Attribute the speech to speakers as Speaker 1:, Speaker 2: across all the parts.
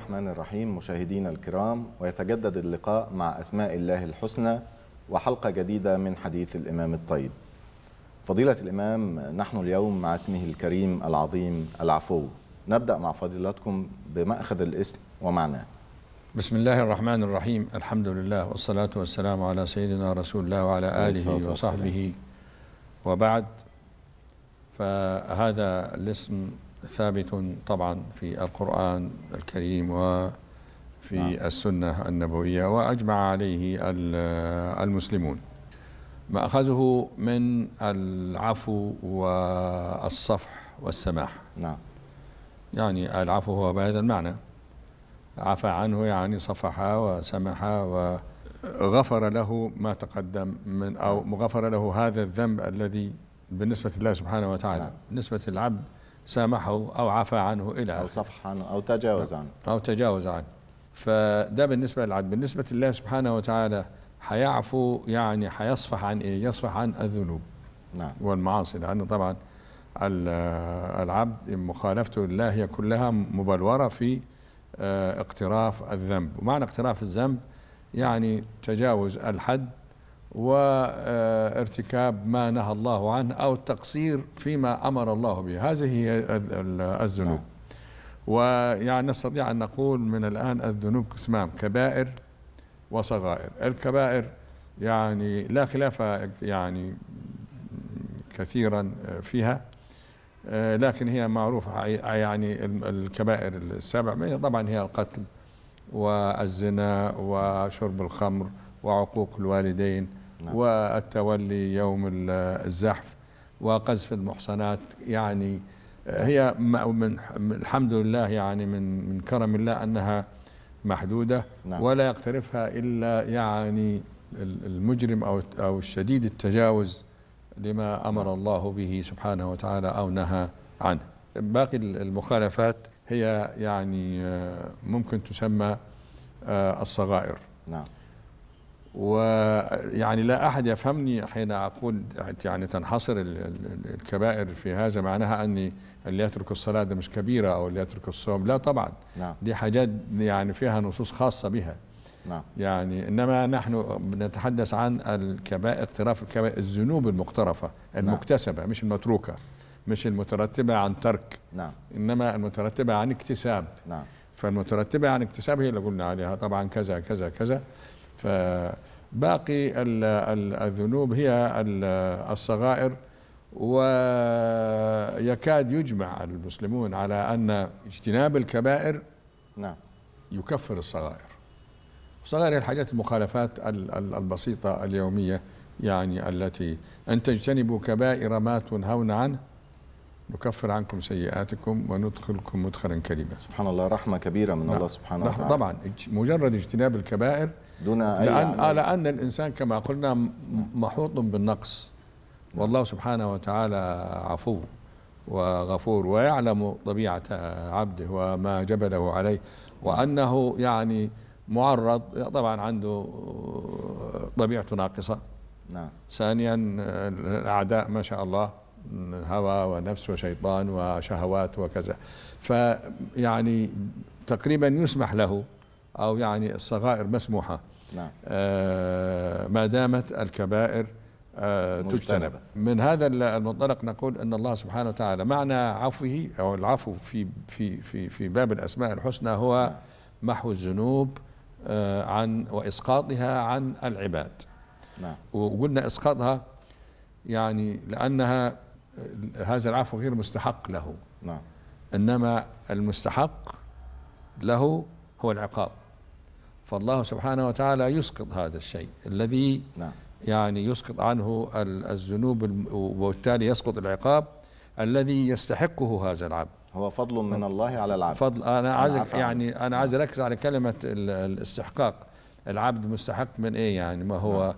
Speaker 1: الرحمن الرحيم مشاهدينا الكرام ويتجدد اللقاء مع أسماء الله الحسنى وحلقة جديدة من حديث الإمام الطيب فضيلة الإمام نحن اليوم مع اسمه الكريم العظيم العفو نبدأ مع فضيلتكم بمأخذ الاسم ومعناه بسم الله الرحمن الرحيم الحمد لله والصلاة والسلام
Speaker 2: على سيدنا رسول الله وعلى آله وصحبه وبعد فهذا الاسم ثابت طبعا في القرآن الكريم وفي نعم. السنة النبوية وأجمع عليه المسلمون مأخذه من العفو والصفح والسماح نعم يعني العفو هو بهذا المعنى عفى عنه يعني صفح وسمح وغفر له ما تقدم من أو غفر له هذا الذنب الذي بالنسبة لله سبحانه وتعالى نعم. بالنسبة للعبد سامحه أو عفى عنه إلى آخره أو
Speaker 1: صفح عنه أو تجاوز عنه
Speaker 2: أو تجاوز عنه فده بالنسبة للعدل بالنسبة لله سبحانه وتعالى هيعفو يعني هيصفح عن إيه يصفح عن الذنوب نعم. والمعاصي لأنه طبعا العبد مخالفته لله هي كلها مبلورة في آه، اقتراف الذنب ومعنى اقتراف الذنب يعني تجاوز الحد وارتكاب ما نهى الله عنه أو التقصير فيما أمر الله به هذه هي الذنوب ويعني نستطيع أن نقول من الآن الذنوب قسمان كبائر وصغائر الكبائر يعني لا خلاف يعني كثيرا فيها لكن هي معروفة يعني الكبائر السبع طبعا هي القتل والزنا وشرب الخمر وعقوق الوالدين نعم. والتولي يوم الزحف وقذف المحصنات يعني هي من الحمد لله يعني من من كرم الله انها محدوده نعم. ولا يقترفها الا يعني المجرم او او الشديد التجاوز لما امر نعم. الله به سبحانه وتعالى او نهى عنه. باقي المخالفات هي يعني آه، ممكن تسمى آه، الصغائر. نعم. ويعني لا أحد يفهمني حين أقول يعني تنحصر الكبائر في هذا معناها أني اللي يترك الصلاة ده مش كبيرة أو اللي يترك الصوم لا طبعا نعم. دي حاجات يعني فيها نصوص خاصة بها نعم. يعني إنما نحن نتحدث عن الكبائر اقتراف الكبائر الذنوب المقترفة نعم. المكتسبة مش المتروكة مش المترتبة عن ترك نعم. إنما المترتبة عن اكتساب نعم. فالمترتبة عن اكتساب هي اللي قلنا عليها طبعا كذا كذا كذا فباقي الذنوب هي الصغائر ويكاد يجمع المسلمون على أن اجتناب الكبائر نعم يكفر الصغائر الصغائر هي الحاجات المخالفات البسيطة اليومية يعني التي أن تجتنبوا كبائر ما تنهون عنه نكفر عنكم سيئاتكم وندخلكم مدخلا كريما سبحان الله رحمة كبيرة من نعم. الله سبحانه وتعالى طبعا مجرد اجتناب الكبائر دون أي لأن, آه لأن الإنسان كما قلنا محوط بالنقص والله سبحانه وتعالى عفو وغفور ويعلم طبيعة عبده وما جبله عليه وأنه يعني معرض طبعا عنده طبيعته ناقصة نعم ثانيا الأعداء ما شاء الله هوى ونفس وشيطان وشهوات وكذا فيعني تقريبا يسمح له أو يعني الصغائر مسموحة نعم. آه، ما دامت الكبائر آه، تجتنب من هذا المنطلق نقول ان الله سبحانه وتعالى معنى عفوه او العفو في في في في باب الاسماء الحسنى هو نعم. محو الذنوب آه، عن واسقاطها عن العباد نعم. وقلنا اسقاطها يعني لانها هذا العفو غير مستحق له نعم. انما المستحق له هو العقاب فالله سبحانه وتعالى يسقط هذا الشيء الذي نعم. يعني يسقط عنه الذنوب وبالتالي يسقط العقاب الذي يستحقه هذا العبد هو فضل من الله على العبد فضل انا عايز يعني انا عايز نعم. اركز على كلمه الاستحقاق العبد مستحق من ايه يعني ما هو نعم.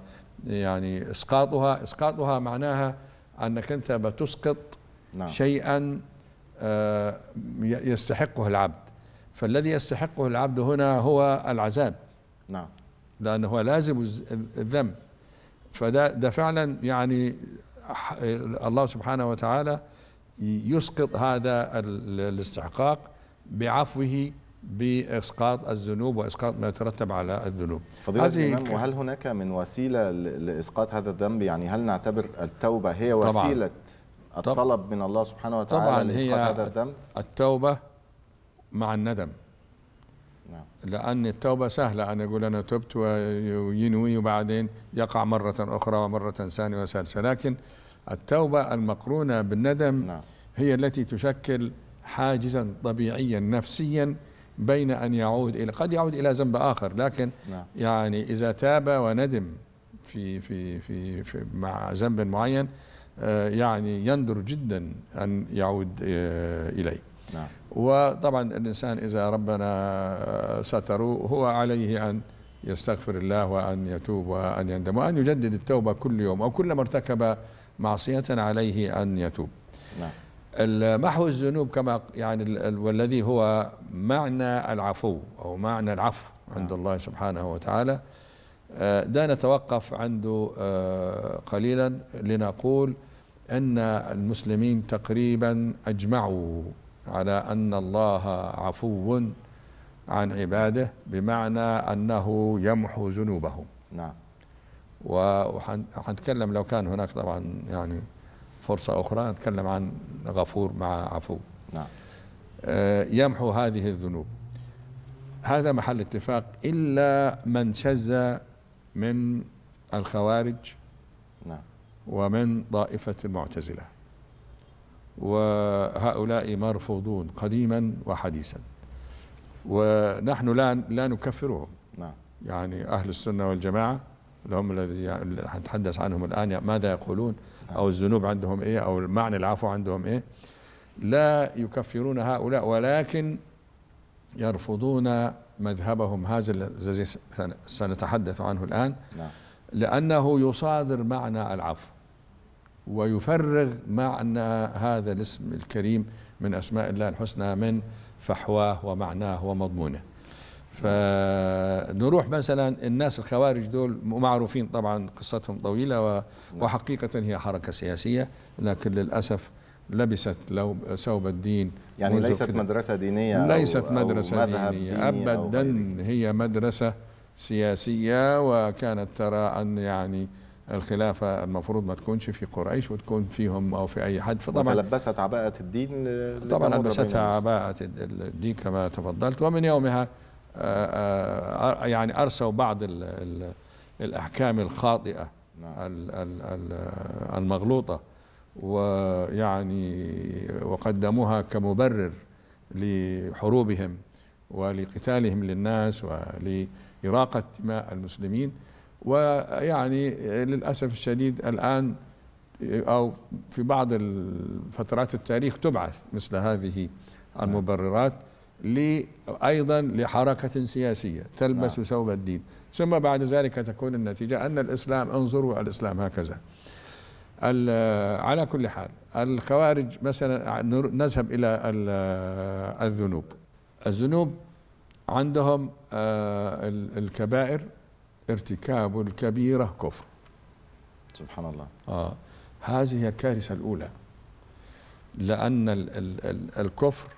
Speaker 2: يعني اسقاطها اسقاطها معناها انك انت بتسقط نعم. شيئا آه، يستحقه العبد فالذي يستحقه العبد هنا هو العذاب نعم لأنه هو لازم الذنب فده ده فعلا يعني الله سبحانه وتعالى يسقط هذا الاستحقاق بعفوه باسقاط الذنوب واسقاط ما يترتب على الذنوب فضيلة الإمام وهل
Speaker 1: هناك من وسيله لاسقاط هذا الذنب يعني هل نعتبر التوبه هي وسيله طبعاً الطلب من الله سبحانه وتعالى طبعا لاسقاط هي هذا الذنب
Speaker 2: التوبه مع الندم نعم. لأن التوبة سهلة أن يقول أنا تبت وينوي وبعدين يقع مرة أخرى ومرة ثانية وثالثة لكن التوبة المقرونة بالندم نعم. هي التي تشكل حاجزا طبيعيا نفسيا بين أن يعود إلى قد يعود إلى ذنب آخر لكن نعم. يعني إذا تاب وندم في في في, في مع ذنب معين آه، يعني يندر جدا أن يعود آه، إليه نعم. وطبعا الإنسان إذا ربنا ستره هو عليه أن يستغفر الله وأن يتوب وأن يندم وأن يجدد التوبة كل يوم أو كلما ارتكب معصية عليه أن يتوب نعم. محو الذنوب كما يعني والذي هو معنى العفو أو معنى العفو نعم. عند نعم. الله سبحانه وتعالى ده آه، نتوقف عنده آه، قليلا لنقول أن المسلمين تقريبا أجمعوا على أن الله عفو عن عباده بمعنى أنه يمحو ذنوبهم نعم وحنتكلم لو كان هناك طبعا يعني فرصة أخرى نتكلم عن غفور مع عفو نعم آه، يمحو هذه الذنوب هذا محل اتفاق إلا من شذ من الخوارج نعم ومن طائفة المعتزلة وهؤلاء مرفوضون قديما وحديثا ونحن لا لا نكفرهم نعم. يعني أهل السنة والجماعة اللي هم الذي نتحدث عنهم الآن ماذا يقولون نعم. أو الذنوب عندهم إيه أو معنى العفو عندهم إيه لا يكفرون هؤلاء ولكن يرفضون مذهبهم هذا الذي سنتحدث عنه الآن نعم. لأنه يصادر معنى العفو ويفرغ معنى هذا الاسم الكريم من أسماء الله الحسنى من فحواه ومعناه ومضمونه فنروح مثلا الناس الخوارج دول معروفين طبعا قصتهم طويلة نعم. وحقيقة هي حركة سياسية لكن للأسف لبست لو ثوب الدين يعني ليست كده. مدرسة دينية ليست أو مدرسة أو دينية أبدا هي مدرسة سياسية وكانت ترى أن يعني الخلافه المفروض ما تكونش في قريش وتكون فيهم او في اي حد فطبعا
Speaker 1: لبست عباءه الدين طبعا لبستها
Speaker 2: عباءه الدين كما تفضلت ومن يومها آه، آه، يعني ارسوا بعض الـ الـ الاحكام الخاطئه نعم. المغلوطه ويعني وقدموها كمبرر لحروبهم ولقتالهم للناس ولإراقة دماء المسلمين ويعني للأسف الشديد الآن أو في بعض فترات التاريخ تبعث مثل هذه المبررات أيضا لحركة سياسية تلبس نعم. ثوب الدين ثم بعد ذلك تكون النتيجة أن الإسلام انظروا الإسلام هكذا على كل حال الخوارج مثلا نذهب إلى الذنوب الذنوب عندهم آه، الكبائر ارتكاب الكبيرة كفر سبحان الله آه هذه هي الكارثة الأولى لأن الـ الـ الـ الكفر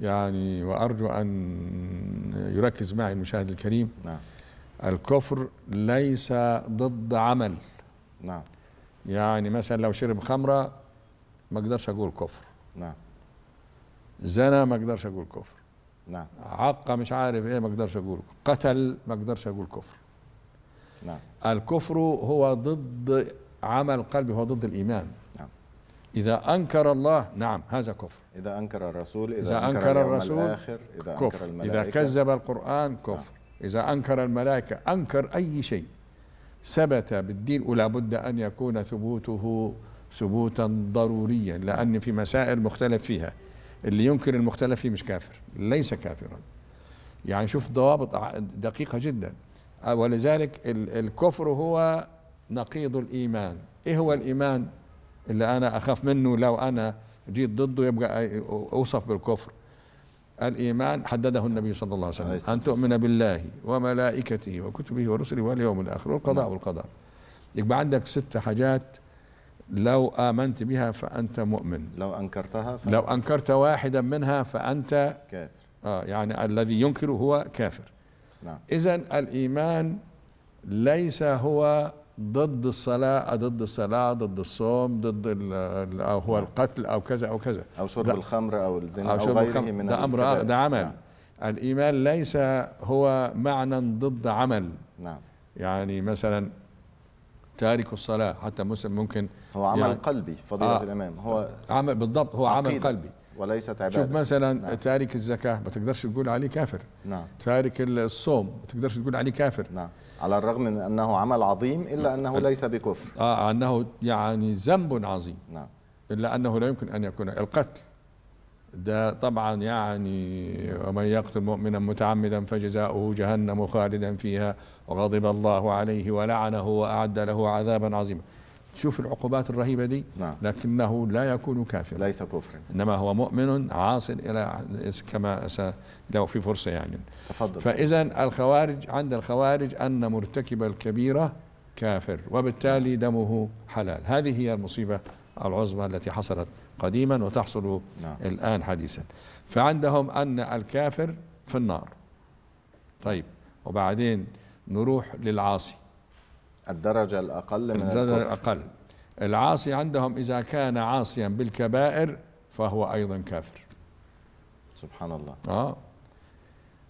Speaker 2: يعني وأرجو أن يركز معي المشاهد الكريم نعم. الكفر ليس ضد عمل نعم يعني مثلا لو شرب خمرة ما اقدرش
Speaker 1: أقول كفر نعم
Speaker 2: زنى ما اقدرش أقول كفر نعم عق مش عارف ايه ما اقدرش اقول قتل ما اقدرش اقول كفر نعم. الكفر هو ضد عمل القلب هو ضد الإيمان نعم. إذا أنكر الله نعم هذا كفر إذا أنكر الرسول إذا, إذا أنكر, أنكر الرسول الآخر إذا كفر أنكر الملائكة إذا كذب القرآن كفر نعم. إذا أنكر الملائكة أنكر أي شيء ثبت بالدين ولا بد أن يكون ثبوته ثبوتا ضروريا لأن في مسائل مختلف فيها اللي ينكر المختلف فيه مش كافر ليس كافرا يعني شوف ضوابط دقيقة جدا ولذلك الكفر هو نقيض الإيمان إيه هو الإيمان اللي أنا أخاف منه لو أنا جيت ضده يبقى أوصف بالكفر الإيمان حدده النبي صلى الله عليه وسلم أن تؤمن بالله وملائكته وكتبه ورسله واليوم الآخر والقضاء نعم. والقدر يبقى عندك ست حاجات لو آمنت بها فأنت مؤمن لو أنكرتها فأنت لو أنكرت واحدا منها فأنت كافر آه يعني الذي ينكر هو كافر نعم. إذا الإيمان ليس هو ضد الصلاة ضد الصلاة ضد الصوم ضد أو هو نعم. القتل أو كذا أو كذا أو شرب الخمر أو الزنا أو, أو غيره الخمر من ده أمر ده عمل نعم. الإيمان ليس هو معنى ضد عمل نعم يعني مثلا تارك الصلاة حتى مسلم ممكن هو عمل يعني قلبي فضيلة آه الإمام هو عمل بالضبط هو عقيدة. عمل قلبي
Speaker 1: وليست عباده شوف مثلا نعم.
Speaker 2: تارك الزكاه ما تقدرش تقول عليه كافر نعم تارك الصوم ما تقدرش تقول عليه كافر نعم
Speaker 1: على الرغم من انه عمل عظيم الا نعم. انه ليس بكفر
Speaker 2: اه, آه، انه يعني ذنب عظيم نعم الا انه لا يمكن ان يكون القتل ده طبعا يعني ومن يقتل مؤمنا متعمدا فجزاؤه جهنم خالدا فيها وغضب الله عليه ولعنه واعد له عذابا عظيما تشوف العقوبات الرهيبة دي نعم. لكنه لا يكون كافرا ليس كفرا إنما هو مؤمن عاص إلى كما لو في فرصة يعني تفضل فإذا الخوارج عند الخوارج أن مرتكب الكبيرة كافر وبالتالي نعم. دمه حلال هذه هي المصيبة العظمى التي حصلت قديما وتحصل نعم. الآن حديثا فعندهم أن الكافر في النار طيب وبعدين نروح للعاصي
Speaker 1: الدرجة الأقل من الدرجة الكفر. الأقل
Speaker 2: العاصي عندهم إذا كان عاصيا بالكبائر
Speaker 1: فهو أيضا كافر سبحان الله آه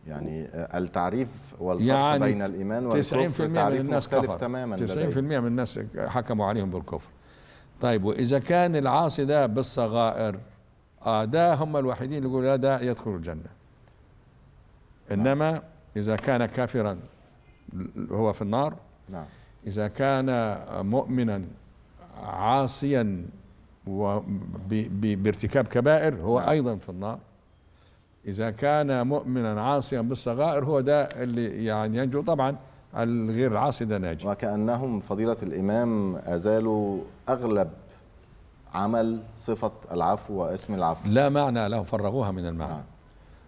Speaker 1: يعني التعريف والفرق يعني بين الإيمان والكفر 90% من الناس كفر تماما 90%
Speaker 2: من الناس حكموا عليهم بالكفر طيب وإذا كان العاصي ده بالصغائر آه ده هم الوحيدين اللي يقولوا لا ده يدخل الجنة إنما نعم. إذا كان كافرا هو في النار نعم إذا كان مؤمنا عاصيا بارتكاب كبائر هو نعم. أيضا في النار إذا كان مؤمنا عاصيا
Speaker 1: بالصغائر هو ده اللي يعني ينجو طبعا الغير العاصي ده ناجي وكأنهم فضيلة الإمام أزالوا أغلب عمل صفة العفو واسم العفو
Speaker 2: لا معنى له فرغوها من المعنى آه.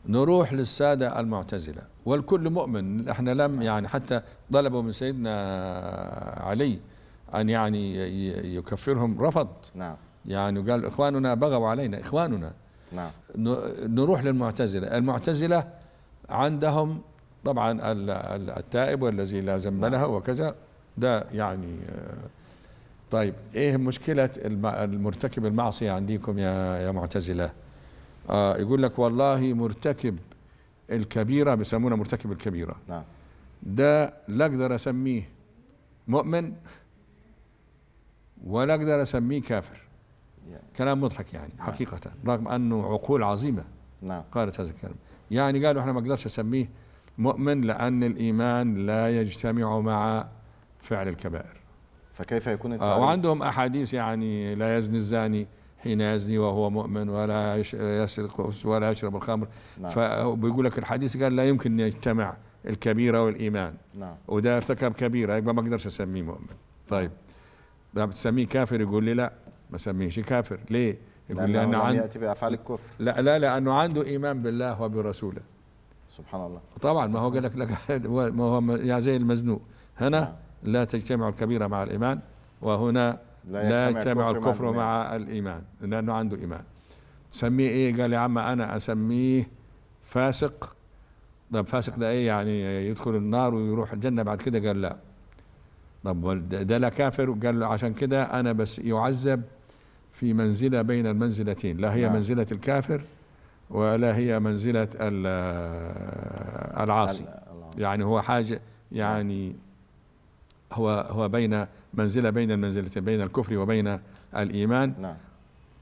Speaker 2: نروح للسادة المعتزلة والكل مؤمن احنا لم يعني حتى طلبوا من سيدنا علي أن يعني يكفرهم رفض نعم يعني قال إخواننا بغوا علينا إخواننا نعم نروح للمعتزلة المعتزلة عندهم طبعا التائب والذي لا ذنب نعم. له وكذا ده يعني طيب ايه مشكلة المرتكب المعصية عندكم يا يا معتزلة؟ آه يقول لك والله مرتكب الكبيرة بيسمونه مرتكب الكبيرة نعم ده لا أقدر أسميه مؤمن ولا أقدر أسميه كافر يعني. كلام مضحك يعني نعم. حقيقة رغم أنه عقول عظيمة نعم. قالت هذا الكلام يعني قالوا احنا ما أقدرش أسميه مؤمن لأن الإيمان لا يجتمع مع فعل الكبائر
Speaker 1: فكيف يكون آه وعندهم
Speaker 2: أحاديث يعني لا يزني الزاني حين يزني وهو مؤمن ولا يسرق ولا يشرب الخمر نعم. فبيقول لك الحديث قال لا يمكن ان يجتمع الكبيره والايمان نعم وده ارتكب كبيره يبقى ما اقدرش اسميه مؤمن طيب ده نعم. بتسميه نعم، كافر يقول لي لا ما سميهش كافر ليه؟ يقول لأنه, لأنه عن... يأتي بأفعال الكفر لا لا لأنه عنده إيمان بالله وبرسوله سبحان الله طبعا ما هو قال لك لك ما هو يعني زي المزنوق هنا نعم. لا تجتمع الكبيرة مع الإيمان وهنا لا يجتمع الكفر مع الإيمان لأنه عنده إيمان تسميه إيه قال يا عم أنا أسميه فاسق طب فاسق ده إيه يعني يدخل النار ويروح الجنة بعد كده قال لا طب ده لا كافر قال له عشان كده أنا بس يعذب في منزلة بين المنزلتين لا هي لا. نعم. منزلة الكافر ولا هي منزلة العاصي يعني هو حاجة يعني هو هو بين منزله بين المنزلتين بين الكفر وبين الايمان نعم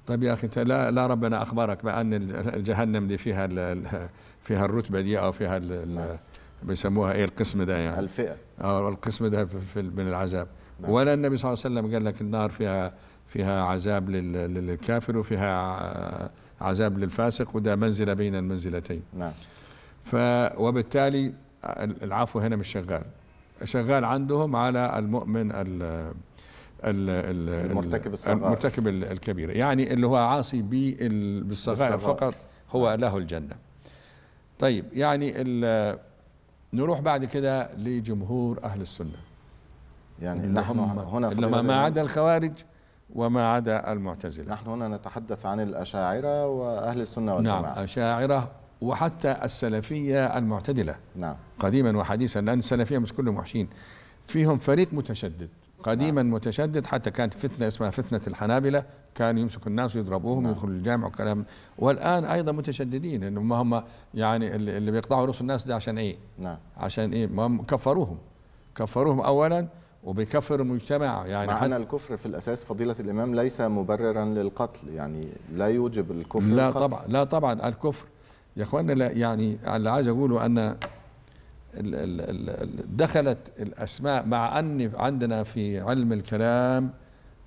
Speaker 2: طيب يا اخي انت لا لا ربنا اخبرك بان الجهنم دي فيها فيها الرتبه دي او فيها نعم. بيسموها ايه القسم ده يعني الفئه اه القسم ده في من العذاب نعم. ولا النبي صلى الله عليه وسلم قال لك النار فيها فيها عذاب للكافر وفيها عذاب للفاسق وده منزله بين المنزلتين نعم ف وبالتالي العفو هنا مش شغال شغال عندهم على المؤمن ال ال ال المرتكب الصغائر المرتكب الكبيرة يعني اللي هو عاصي بالصغائر فقط هو نعم. له الجنة طيب يعني نروح بعد كده لجمهور أهل السنة يعني نحن هنا في ما عدا الخوارج وما عدا المعتزلة نحن هنا نتحدث عن الأشاعرة وأهل السنة نعم، والجماعة نعم أشاعرة وحتى السلفية المعتدلة نعم قديما وحديثا لأن السلفية مش كلهم وحشين فيهم فريق متشدد قديما نعم. متشدد حتى كانت فتنة اسمها فتنة الحنابلة كانوا يمسكوا الناس ويضربوهم نعم. ويدخلوا الجامع وكلام والآن أيضا متشددين إنهم هم يعني اللي بيقطعوا رؤوس الناس ده عشان إيه نعم. عشان إيه ما كفروهم كفروهم أولا وبيكفر المجتمع يعني مع أن
Speaker 1: الكفر في الأساس فضيلة الإمام ليس مبررا للقتل يعني لا يوجب الكفر لا القتل. طبعا
Speaker 2: لا طبعا الكفر يا اخوانا لا يعني اللي عايز اقوله ان دخلت الاسماء مع ان عندنا في علم الكلام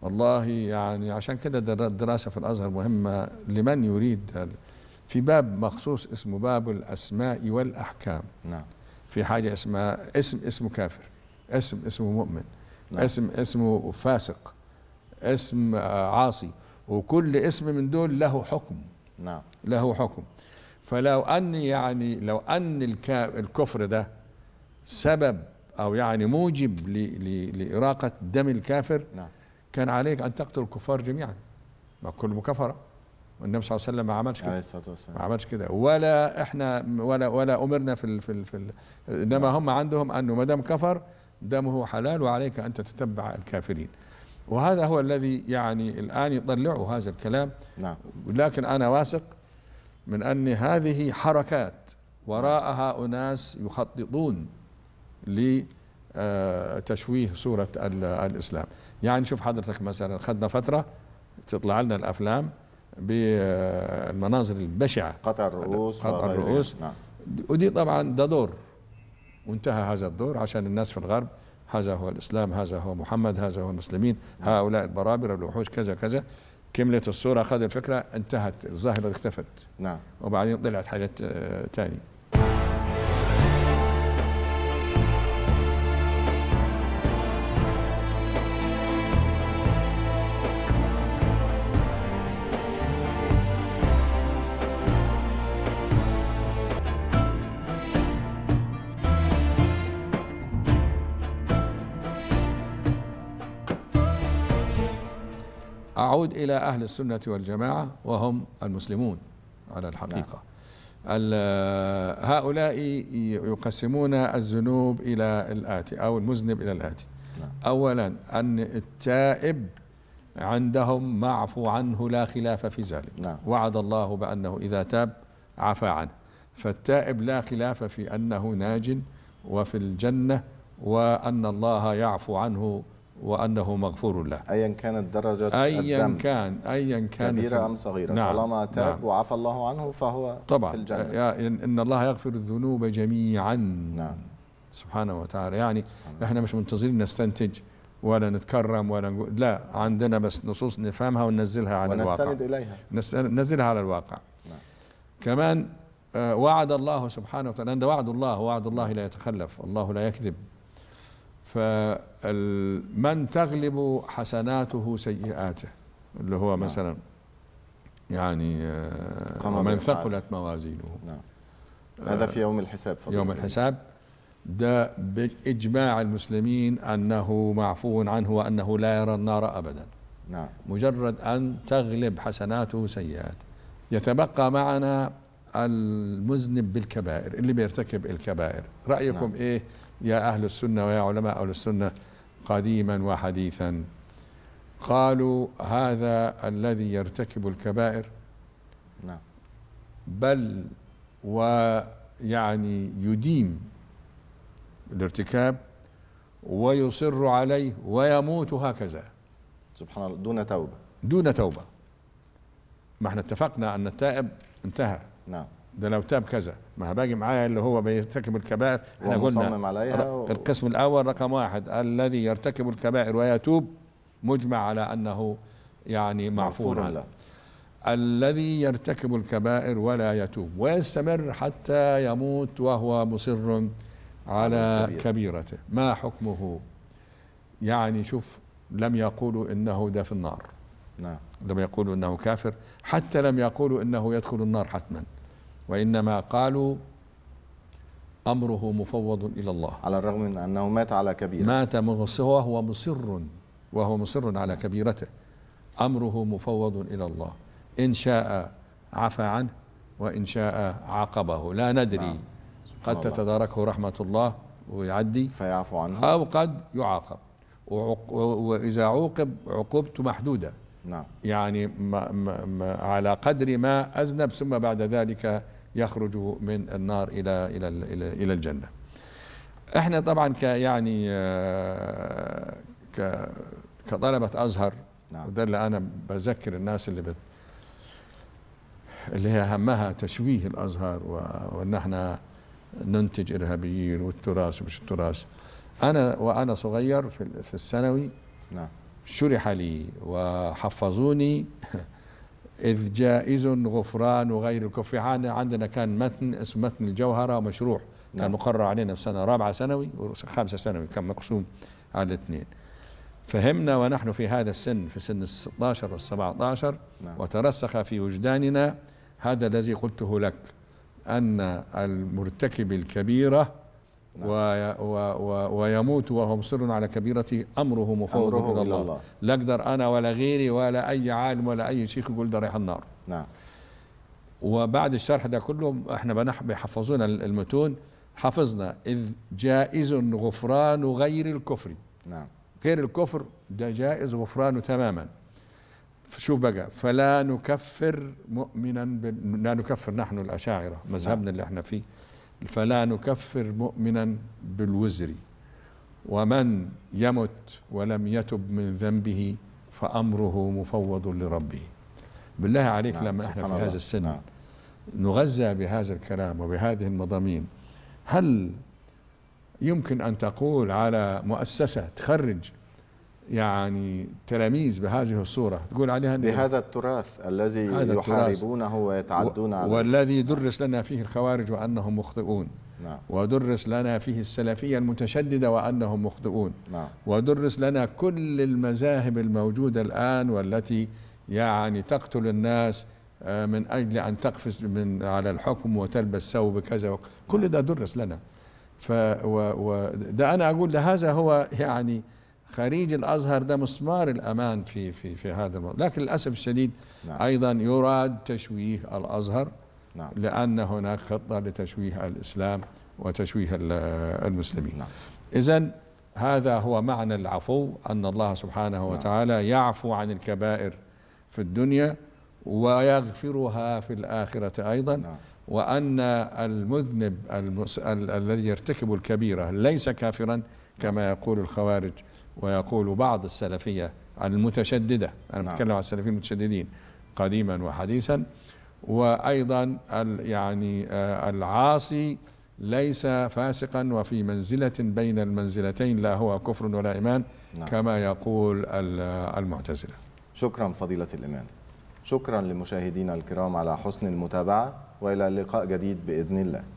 Speaker 2: والله يعني عشان كده الدراسه في الازهر مهمه لمن يريد في باب مخصوص اسمه باب الاسماء والاحكام نعم في حاجه اسمها اسم اسمه كافر اسم اسمه مؤمن نعم. اسم اسمه فاسق اسم آه، عاصي وكل اسم من دول له حكم نعم له حكم فلو أن يعني لو أن الكفر ده سبب أو يعني موجب لإراقة دم الكافر نعم. كان عليك أن تقتل الكفار جميعا ما كل مكفرة والنبي صلى الله عليه وسلم ما عملش كده ما عملش كده ولا احنا ولا ولا امرنا في الـ في الـ في الـ انما هم عندهم انه ما دام كفر دمه حلال وعليك ان تتتبع الكافرين وهذا هو الذي يعني الان يطلعه هذا الكلام نعم لكن انا واثق من أن هذه حركات وراءها أناس يخططون لتشويه صورة الإسلام يعني شوف حضرتك مثلا خدنا فترة تطلع لنا الأفلام بالمناظر البشعة قطع الرؤوس قطع الرؤوس نعم. ودي طبعا ده دور وانتهى هذا الدور عشان الناس في الغرب هذا هو الإسلام هذا هو محمد هذا هو المسلمين هؤلاء البرابرة الوحوش كذا كذا كملت الصورة أخذ الفكرة انتهت الظاهرة اختفت نعم وبعدين طلعت حاجات ثانيه آه، أعود إلى أهل السنة والجماعة وهم المسلمون على الحقيقة نعم. هؤلاء يقسمون الذنوب إلى الآتي أو المذنب إلى الآتي نعم. أولا أن التائب عندهم معفو عنه لا خلاف في ذلك نعم. وعد الله بأنه إذا تاب عفى عنه فالتائب لا خلاف في أنه ناج وفي الجنة وأن الله يعفو عنه وأنه مغفور له أيا كانت درجة أيا كان أيا كانت كبيرة أم صغيرة نعم طالما تاب نعم
Speaker 1: وعفى الله عنه فهو طبعا في الجنة
Speaker 2: إن الله يغفر الذنوب جميعا نعم سبحانه وتعالى يعني نعم. احنا مش منتظرين نستنتج ولا نتكرم ولا نقول لا عندنا بس نصوص نفهمها وننزلها على ونستند الواقع ونستند إليها ننزلها على الواقع نعم. كمان آه، وعد الله سبحانه وتعالى ده وعد الله وعد الله لا يتخلف الله لا يكذب فمن تغلب حسناته سيئاته اللي هو نعم. مثلا يعني آه، من ثقلت موازينه نعم هذا آه، في يوم الحساب فضل يوم الحساب ده بإجماع المسلمين أنه معفو عنه وأنه لا يرى النار أبدا نعم مجرد أن تغلب حسناته سيئات يتبقى معنا المذنب بالكبائر اللي بيرتكب الكبائر رأيكم نعم. إيه يا أهل السنة ويا علماء أهل السنة قديما وحديثا قالوا هذا الذي يرتكب الكبائر نعم بل ويعني يديم الارتكاب ويصر عليه ويموت هكذا سبحان الله دون توبة دون توبة ما احنا اتفقنا أن التائب انتهى نعم ده لو تاب كذا ما باجي معايا اللي هو بيرتكب الكبائر احنا قلنا عليها القسم الاول رقم واحد الذي يرتكب الكبائر ويتوب مجمع على انه يعني معفور عنه الذي يرتكب الكبائر ولا يتوب ويستمر حتى يموت وهو مصر على كبيرته ما حكمه يعني شوف لم يقولوا انه ده في النار نعم لم يقولوا انه كافر حتى لم يقولوا انه يدخل النار حتما وإنما قالوا أمره مفوض إلى الله على الرغم من أنه مات على كبيرة مات وهو مصر وهو مصر على كبيرته أمره مفوض إلى الله إن شاء عفى عنه وإن شاء عاقبه لا ندري نعم. قد تتداركه رحمة الله ويعدي فيعفو عنه أو قد يعاقب وإذا عوقب عقوبته محدودة نعم. يعني ما ما ما على قدر ما أذنب ثم بعد ذلك يخرج من النار إلى إلى إلى, الجنة احنا طبعا ك يعني آه، ك كطلبة أزهر نعم. وده اللي أنا بذكر الناس اللي بت اللي هي همها تشويه الأزهر وأن احنا ننتج إرهابيين والتراث ومش التراث أنا وأنا صغير في, في الثانوي نعم شرح لي وحفظوني إذ جائز غفران وغير الكفر عندنا كان متن اسمه متن الجوهرة مشروع كان نعم. مقرر علينا في سنة رابعة ثانوي وخامسة ثانوي كان مقسوم على الاثنين فهمنا ونحن في هذا السن في سن ال 16 وال 17 نعم. وترسخ في وجداننا هذا الذي قلته لك أن المرتكب الكبيرة نعم. و و ويموت وهو مصر على كبيرته امره مفوض أمره الى الله. الله لا اقدر انا ولا غيري ولا اي عالم ولا اي شيخ يقول ده رايح النار نعم وبعد الشرح ده كله احنا بيحفظونا المتون حفظنا اذ جائز غفران غير الكفر نعم غير الكفر ده جائز غفرانه تماما شوف بقى فلا نكفر مؤمنا لا نكفر نحن الاشاعره مذهبنا نعم. اللي احنا فيه فلا نكفر مؤمنا بالوزر ومن يمت ولم يتب من ذنبه فأمره مفوض لربه بالله عليك نعم لما احنا في هذا السن نعم نغذى بهذا الكلام وبهذه المضامين هل يمكن أن تقول على مؤسسة تخرج يعني تلاميذ بهذه الصورة تقول عليها بهذا
Speaker 1: التراث الذي هذا يحاربونه ويتعدون عليه
Speaker 2: والذي درس لنا فيه الخوارج وأنهم مخطئون نعم. ودرس لنا فيه السلفية المتشددة وأنهم مخطئون نعم. ودرس لنا كل المذاهب الموجودة الآن والتي يعني تقتل الناس آه، من أجل أن تقفز من على الحكم وتلبس ثوب كذا كل نعم. ده درس لنا ف و و ده أنا أقول ده هذا هو يعني خريج الازهر ده مسمار الامان في في في هذا الموضوع لكن للاسف الشديد نعم. ايضا يراد تشويه الازهر نعم. لان هناك خطه لتشويه الاسلام وتشويه المسلمين نعم. اذا هذا هو معنى العفو ان الله سبحانه نعم. وتعالى يعفو عن الكبائر في الدنيا ويغفرها في الاخره ايضا نعم. وان المذنب الذي يرتكب الكبيره ليس كافرا كما نعم. يقول الخوارج ويقول بعض السلفية المتشددة أنا نعم. بتكلم عن السلفية المتشددين قديما وحديثا وأيضا يعني آه، العاصي ليس فاسقا وفي منزلة بين المنزلتين لا هو كفر ولا إيمان نعم. كما
Speaker 1: يقول المعتزلة شكرا فضيلة الإمام شكرا لمشاهدينا الكرام على حسن المتابعة وإلى اللقاء جديد بإذن الله